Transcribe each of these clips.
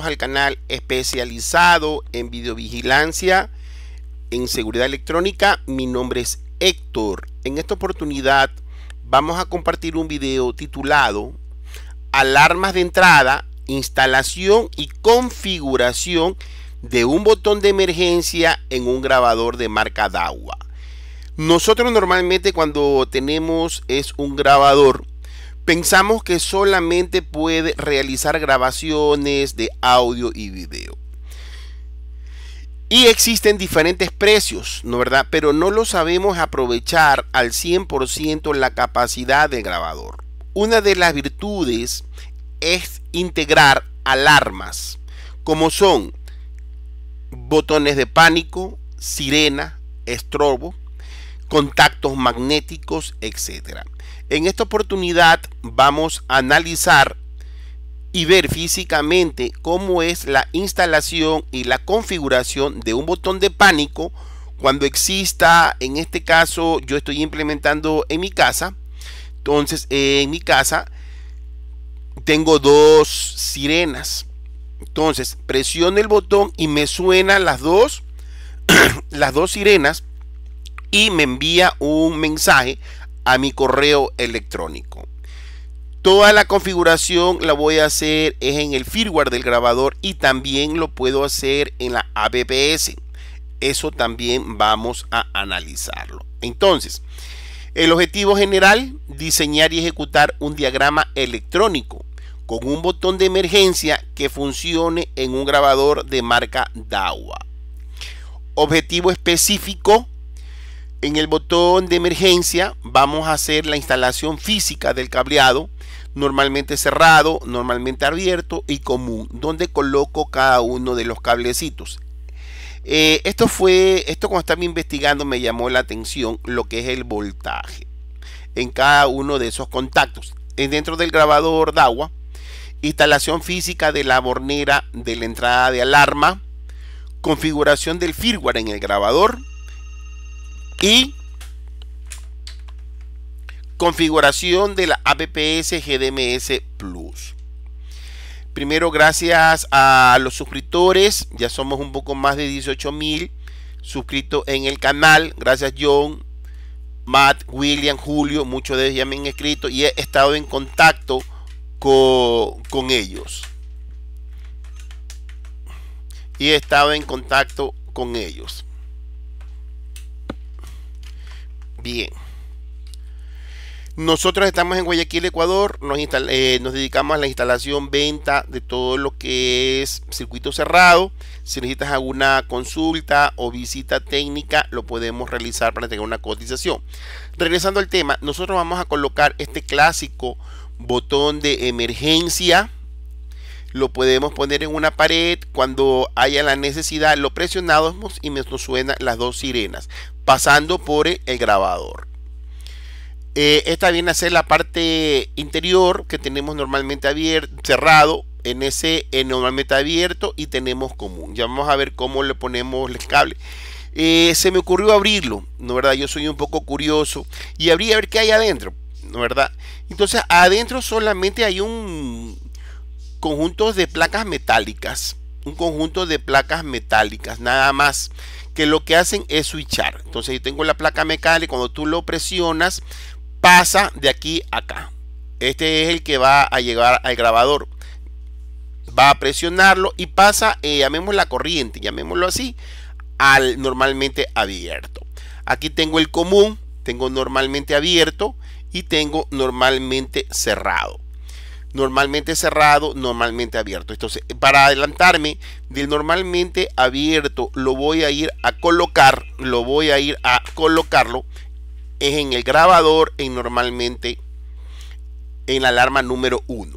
al canal especializado en videovigilancia en seguridad electrónica. Mi nombre es Héctor. En esta oportunidad vamos a compartir un video titulado Alarmas de entrada, instalación y configuración de un botón de emergencia en un grabador de marca DAWA. Nosotros normalmente cuando tenemos es un grabador pensamos que solamente puede realizar grabaciones de audio y video. Y existen diferentes precios, ¿no verdad? Pero no lo sabemos aprovechar al 100% la capacidad del grabador. Una de las virtudes es integrar alarmas, como son botones de pánico, sirena, estrobo, contactos magnéticos, etc. En esta oportunidad vamos a analizar y ver físicamente cómo es la instalación y la configuración de un botón de pánico cuando exista, en este caso yo estoy implementando en mi casa, entonces en mi casa tengo dos sirenas, entonces presiono el botón y me suenan las dos, las dos sirenas y me envía un mensaje a mi correo electrónico. Toda la configuración la voy a hacer es en el firmware del grabador y también lo puedo hacer en la ABPS. Eso también vamos a analizarlo. Entonces, el objetivo general, diseñar y ejecutar un diagrama electrónico con un botón de emergencia que funcione en un grabador de marca DAWA. Objetivo específico, en el botón de emergencia vamos a hacer la instalación física del cableado, normalmente cerrado, normalmente abierto y común, donde coloco cada uno de los cablecitos. Eh, esto fue, esto cuando estaba investigando me llamó la atención lo que es el voltaje en cada uno de esos contactos. en dentro del grabador de agua instalación física de la bornera de la entrada de alarma, configuración del firmware en el grabador, y configuración de la APPS GDMS Plus. Primero, gracias a los suscriptores, ya somos un poco más de 18 mil suscritos en el canal. Gracias, John, Matt, William, Julio, muchos de ellos ya me han escrito y he estado en contacto con, con ellos. Y he estado en contacto con ellos. Bien. Nosotros estamos en Guayaquil, Ecuador. Eh, nos, dedicamos a la instalación, venta de todo lo que es circuito cerrado. Si necesitas alguna consulta o visita técnica, lo podemos realizar para tener una cotización. Regresando al tema, nosotros vamos a colocar este clásico botón de emergencia lo podemos poner en una pared, cuando haya la necesidad lo presionamos y nos suena las dos sirenas, pasando por el grabador. Eh, esta viene a ser la parte interior que tenemos normalmente abierto, cerrado, en ese eh, normalmente abierto y tenemos común. Ya vamos a ver cómo le ponemos el cable. Eh, se me ocurrió abrirlo, ¿no verdad? Yo soy un poco curioso y habría a ver qué hay adentro, ¿no verdad? Entonces adentro solamente hay un conjuntos de placas metálicas, un conjunto de placas metálicas, nada más, que lo que hacen es switchar. Entonces yo tengo la placa mecánica, cuando tú lo presionas, pasa de aquí a acá. Este es el que va a llegar al grabador. Va a presionarlo y pasa, eh, llamemos la corriente, llamémoslo así, al normalmente abierto. Aquí tengo el común, tengo normalmente abierto y tengo normalmente cerrado normalmente cerrado, normalmente abierto. Entonces, para adelantarme del normalmente abierto, lo voy a ir a colocar, lo voy a ir a colocarlo es en el grabador en normalmente en la alarma número 1.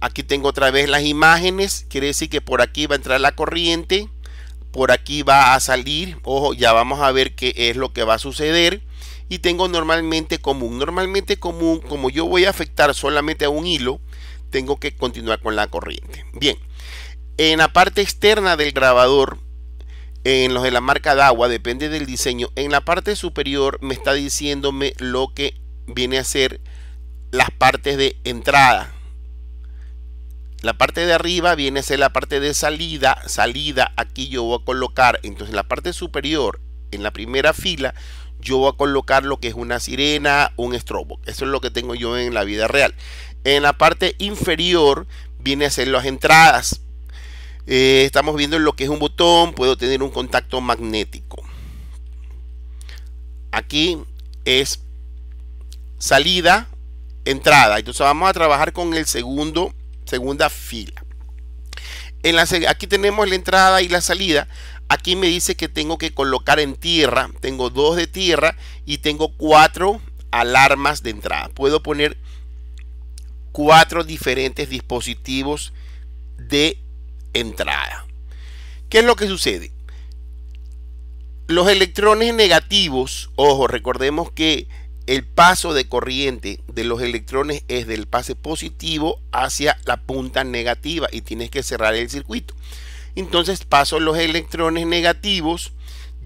Aquí tengo otra vez las imágenes, quiere decir que por aquí va a entrar la corriente, por aquí va a salir, ojo, ya vamos a ver qué es lo que va a suceder y tengo normalmente común. Normalmente común, como yo voy a afectar solamente a un hilo, tengo que continuar con la corriente. Bien, en la parte externa del grabador, en los de la marca de agua, depende del diseño, en la parte superior me está diciéndome lo que viene a ser las partes de entrada. La parte de arriba viene a ser la parte de salida. Salida, aquí yo voy a colocar, entonces en la parte superior, en la primera fila, yo voy a colocar lo que es una sirena, un strobo. Eso es lo que tengo yo en la vida real. En la parte inferior viene a ser las entradas. Eh, estamos viendo lo que es un botón, puedo tener un contacto magnético. Aquí es salida, entrada. Entonces vamos a trabajar con el segundo, segunda fila. En la, aquí tenemos la entrada y la salida. Aquí me dice que tengo que colocar en tierra. Tengo dos de tierra y tengo cuatro alarmas de entrada. Puedo poner cuatro diferentes dispositivos de entrada. ¿Qué es lo que sucede? Los electrones negativos, ojo, recordemos que el paso de corriente de los electrones es del pase positivo hacia la punta negativa y tienes que cerrar el circuito entonces paso los electrones negativos,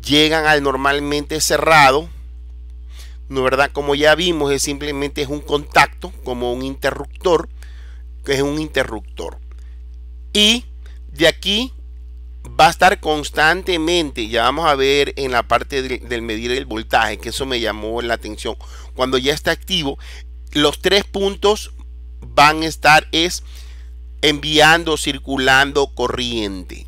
llegan al normalmente cerrado, ¿no verdad? Como ya vimos, es simplemente es un contacto, como un interruptor, que es un interruptor. Y de aquí va a estar constantemente, ya vamos a ver en la parte del, del medir el voltaje, que eso me llamó la atención. Cuando ya está activo, los tres puntos van a estar es enviando, circulando corriente.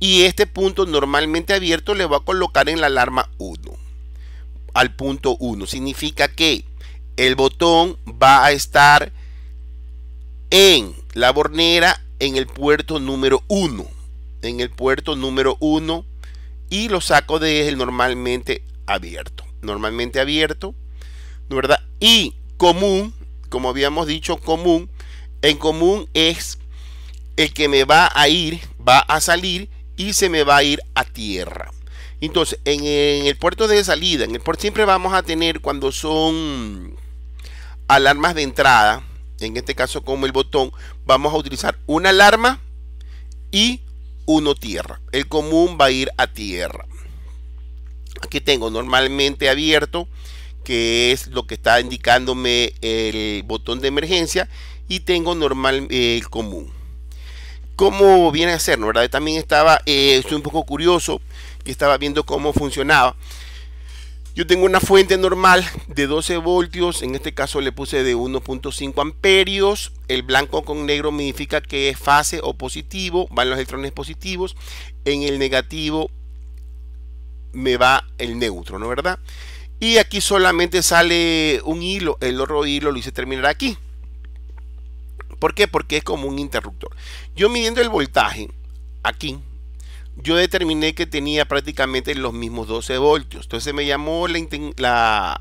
Y este punto normalmente abierto le va a colocar en la alarma 1. Al punto 1. Significa que el botón va a estar en la bornera en el puerto número 1. En el puerto número 1. Y lo saco de el normalmente abierto. Normalmente abierto. ¿Verdad? Y común, como habíamos dicho, común. En común es el que me va a ir va a salir y se me va a ir a tierra. Entonces, en, el puerto de salida, en el puerto siempre vamos a tener cuando son alarmas de entrada, en este caso como el botón, vamos a utilizar una alarma y uno tierra. El común va a ir a tierra. Aquí tengo normalmente abierto, que es lo que está indicándome el botón de emergencia, y tengo normal eh, el común cómo viene a ser, ¿no? ¿verdad? También estaba, eh, estoy un poco curioso que estaba viendo cómo funcionaba. Yo tengo una fuente normal de 12 voltios, en este caso le puse de 1.5 amperios. El blanco con negro significa que es fase o positivo, van los electrones positivos. En el negativo me va el neutro, ¿no verdad? Y aquí solamente sale un hilo, el otro hilo lo hice terminar aquí. ¿Por qué? Porque es como un interruptor. Yo midiendo el voltaje aquí, yo determiné que tenía prácticamente los mismos 12 voltios. Entonces me llamó la, la,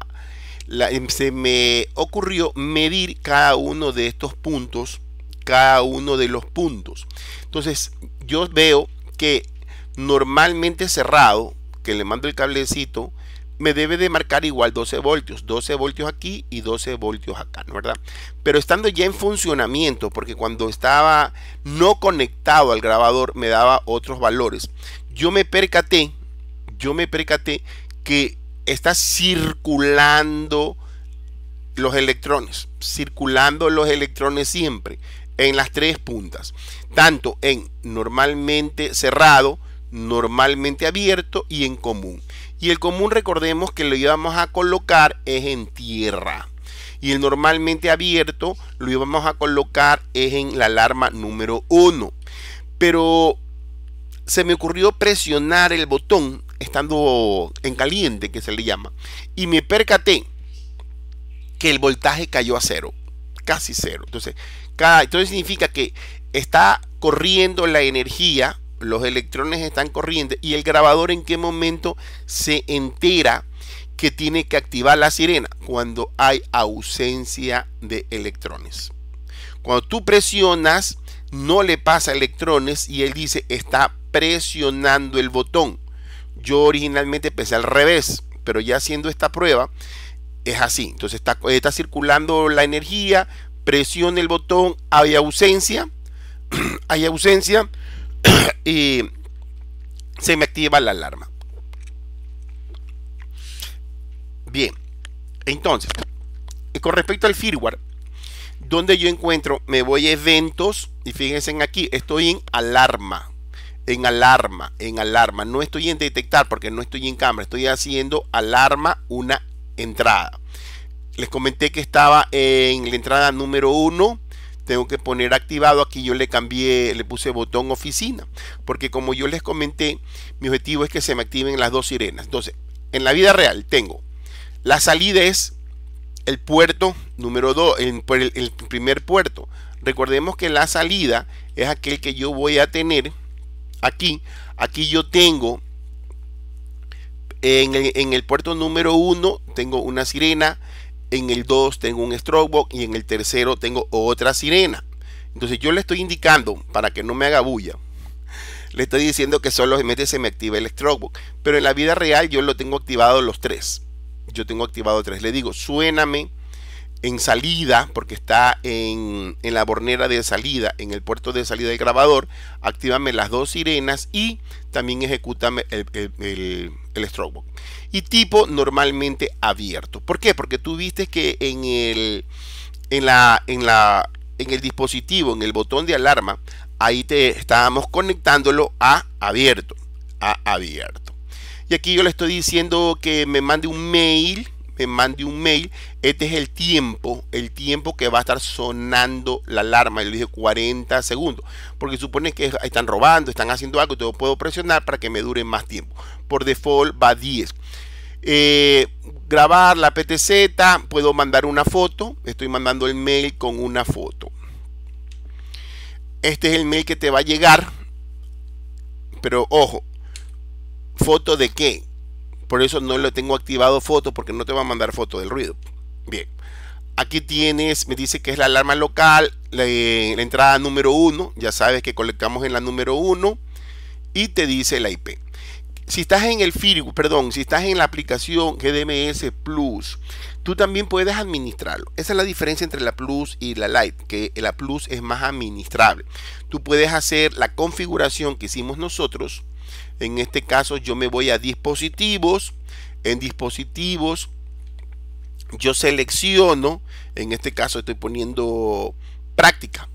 la, em, se me ocurrió medir cada uno de estos puntos, cada uno de los puntos. Entonces yo veo que normalmente cerrado, que le mando el cablecito, me debe de marcar igual 12 voltios, 12 voltios aquí y 12 voltios acá, ¿no verdad? Pero estando ya en funcionamiento, porque cuando estaba no conectado al grabador me daba otros valores, yo me percaté, yo me percaté que está circulando los electrones, circulando los electrones siempre en las tres puntas, tanto en normalmente cerrado, normalmente abierto y en común y el común recordemos que lo íbamos a colocar es en tierra y el normalmente abierto lo íbamos a colocar es en la alarma número 1 pero se me ocurrió presionar el botón estando en caliente que se le llama y me percaté que el voltaje cayó a cero casi cero entonces entonces significa que está corriendo la energía los electrones están corriendo y el grabador en qué momento se entera que tiene que activar la sirena cuando hay ausencia de electrones. Cuando tú presionas, no le pasa electrones y él dice está presionando el botón. Yo originalmente pensé al revés, pero ya haciendo esta prueba es así. Entonces está, está circulando la energía, presiona el botón, hay ausencia, hay ausencia, y se me activa la alarma. Bien, entonces, con respecto al firmware, donde yo encuentro, me voy a eventos y fíjense aquí, estoy en alarma, en alarma, en alarma. No estoy en detectar porque no estoy en cámara, estoy haciendo alarma una entrada. Les comenté que estaba en la entrada número 1 tengo que poner activado. Aquí yo le cambié, le puse botón oficina, porque como yo les comenté, mi objetivo es que se me activen las dos sirenas. Entonces, en la vida real tengo la salida es el puerto número 2, el, el, primer puerto. Recordemos que la salida es aquel que yo voy a tener aquí. Aquí yo tengo en el, en el puerto número 1, tengo una sirena en el 2 tengo un strokebox y en el tercero tengo otra sirena. Entonces yo le estoy indicando, para que no me haga bulla, le estoy diciendo que solamente se me activa el strokebox. Pero en la vida real yo lo tengo activado los tres. Yo tengo activado tres. Le digo, suéname en salida, porque está en, en, la bornera de salida, en el puerto de salida del grabador, activame las dos sirenas y también ejecutame el, el, Y tipo normalmente abierto. ¿Por qué? Porque tú viste que en el, en la, en la, en el dispositivo, en el botón de alarma, ahí te estábamos conectándolo a abierto, a abierto. Y aquí yo le estoy diciendo que me mande un mail mande un mail, este es el tiempo, el tiempo que va a estar sonando la alarma. Yo le dije 40 segundos, porque supone que están robando, están haciendo algo, yo puedo presionar para que me dure más tiempo. Por default va 10. Eh, grabar la PTZ, puedo mandar una foto, estoy mandando el mail con una foto. Este es el mail que te va a llegar, pero ojo, foto de qué? Por eso no lo tengo activado foto porque no te va a mandar foto del ruido. Bien. Aquí tienes, me dice que es la alarma local, la, entrada número 1. Ya sabes que colectamos en la número 1. Y te dice la IP. Si estás en el firm, perdón, si estás en la aplicación GDMS Plus, tú también puedes administrarlo. Esa es la diferencia entre la Plus y la Lite, que la Plus es más administrable. Tú puedes hacer la configuración que hicimos nosotros en este caso yo me voy a dispositivos. En dispositivos yo selecciono, en este caso estoy poniendo práctica.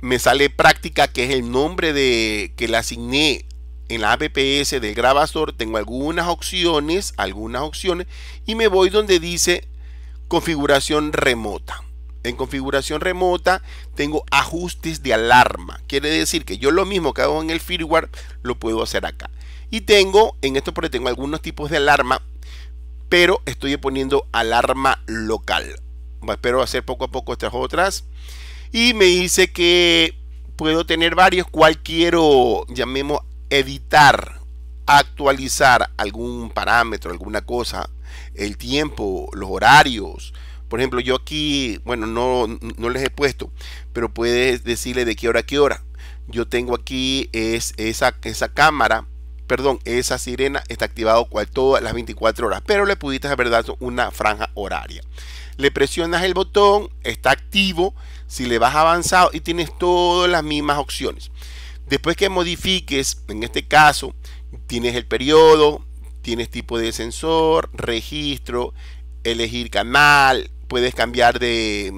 Me sale práctica que es el nombre de que le asigné en la APPS del grabador. Tengo algunas opciones, algunas opciones y me voy donde dice configuración remota en configuración remota tengo ajustes de alarma. Quiere decir que yo lo mismo que hago en el firmware lo puedo hacer acá. Y tengo, en esto porque tengo algunos tipos de alarma, pero estoy poniendo alarma local. Espero hacer poco a poco estas otras. Y me dice que puedo tener varios, cual quiero, llamemos, editar, actualizar algún parámetro, alguna cosa, el tiempo, los horarios, por ejemplo, yo aquí, bueno, no, no les he puesto, pero puedes decirle de qué hora a qué hora. Yo tengo aquí es, esa, esa cámara, perdón, esa sirena está activado cual todas las 24 horas, pero le pudiste haber dado una franja horaria. Le presionas el botón, está activo, si le vas avanzado y tienes todas las mismas opciones. Después que modifiques, en este caso, tienes el periodo, tienes tipo de sensor, registro, elegir canal, puedes cambiar de,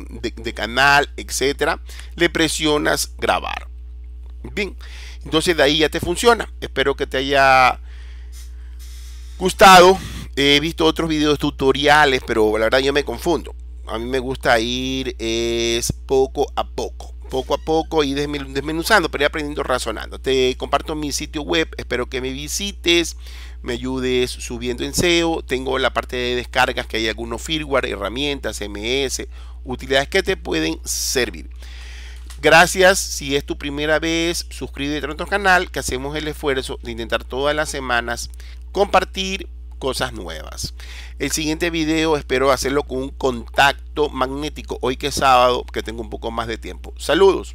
canal, etcétera. Le presionas grabar. Bien, entonces de ahí ya te funciona. Espero que te haya gustado. He visto otros videos tutoriales, pero la verdad yo me confundo. A mí me gusta ir es poco a poco poco a poco y desmenuzando, pero aprendiendo razonando. Te comparto mi sitio web, espero que me visites, me ayudes subiendo en SEO. Tengo la parte de descargas que hay algunos firmware, herramientas, MS, utilidades que te pueden servir. Gracias, si es tu primera vez, suscríbete a nuestro canal, que hacemos el esfuerzo de intentar todas las semanas compartir, cosas nuevas. El siguiente video espero hacerlo con un contacto magnético hoy que es sábado, que tengo un poco más de tiempo. Saludos.